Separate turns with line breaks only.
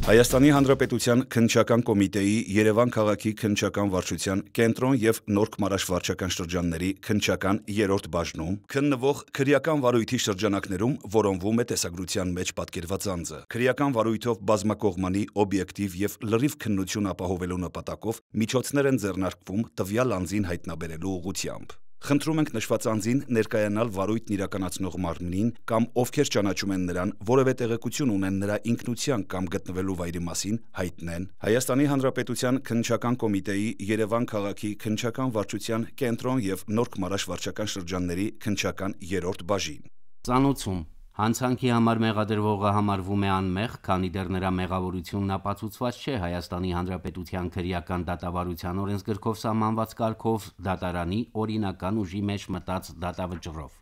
Հայաստանի Հանրապետության քնչական կոմիտեի Երևան քաղաքի քնչական վարչության կենտրոն եւ Նորք Մարաշ վարչական շրջանների քնչական 3-րդ բաժնում քննվող քրեական վարույթի շրջանակներում որոնվում է տեսագրության մեջ պատկերված անձը։ Քրեական վարույթով բազմակողմանի օբյեկտիվ եւ լրիվ քննություն ապահովելու նպատակով միջոցներ են ձեռնարկվում տվյալ անձին հայտնաբերելու ուղղությամբ։ Խնդրում ենք նշված անձին ներկայանալ վարույթն իրականացնող մարմնին կամ ովքեր ճանաչում են նրան, որևէ տեղեկություն ունեն նրա ինքնության կամ գտնվելու վայրի մասին, հայտնեն Հայաստանի Հանրապետության քննչական կոմիտեի Երևան քաղաքի քննչական վարչության կենտրոն եւ Նորք Մարաշ վարչական շրջանների քննչական 3-րդ բաժին։
Ծանոցում Հանցանքի համար մեղադրվողը համարվում է անմեղ, քանի դեռ նրա մեղավորությունն ապացուցված չէ Հայաստանի Հանրապետության քրեական դատավարության օրենսգրքով սահմանված կարգով դատարանի օրինական ուժի մեջ մտած դատավճռով։